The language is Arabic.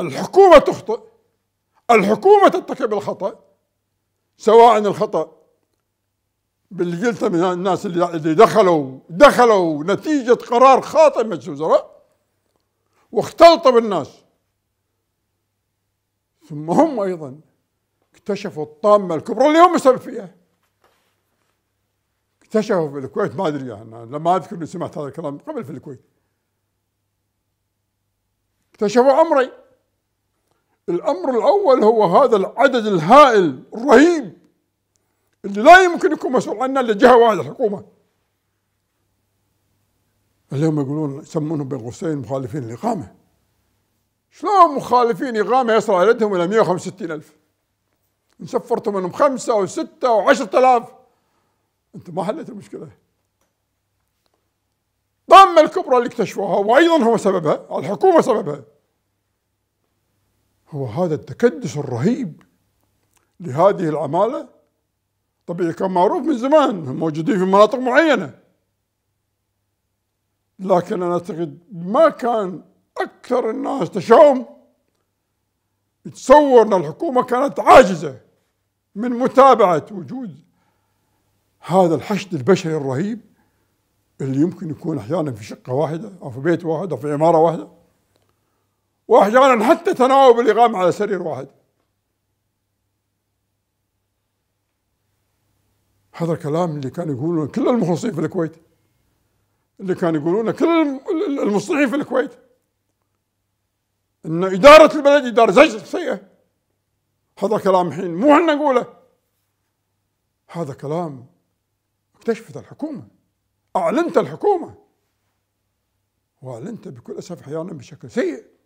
الحكومة تخطئ الحكومة ترتكب الخطأ سواء الخطأ باللي قلته من الناس يعني اللي دخلوا دخلوا نتيجة قرار خاطئ مجلس الوزراء واختلطوا بالناس ثم هم أيضا اكتشفوا الطامة الكبرى اللي هم السبب فيها اكتشفوا في الكويت ما أدري أنا لما أذكر إني سمعت هذا الكلام قبل في الكويت اكتشفوا أمرين الأمر الأول هو هذا العدد الهائل الرهيب اللي لا يمكن يكون مسؤول عنه إلا جهة واحدة الحكومة اليوم يقولون يسمونهم بين قوسين مخالفين الإقامة شلون مخالفين إقامة يصل عددهم إلى 165 ألف إن منهم خمسة أو ستة أو عشرة آلاف ما حليتوا المشكلة الضامة الكبرى اللي اكتشفوها وأيضا هو سببها الحكومة سببها هو هذا التكدس الرهيب لهذه العمالة طبيعي إيه، كان معروف من زمان موجودين في مناطق معينة لكن أنا أعتقد ما كان أكثر الناس تشاؤم يتصور أن الحكومة كانت عاجزة من متابعة وجود هذا الحشد البشري الرهيب اللي يمكن يكون أحيانا في شقة واحدة أو في بيت واحد أو في عمارة واحدة واحيانا حتى تناوب الاقامة على سرير واحد هذا الكلام اللي كانوا يقولونه كل المخلصين في الكويت اللي كانوا يقولونه كل المصلحين في الكويت ان اداره البلد اداره زجر سيئه هذا كلام الحين مو احنا نقوله هذا كلام اكتشفت الحكومه اعلنت الحكومه واعلنت بكل اسف احيانا بشكل سيء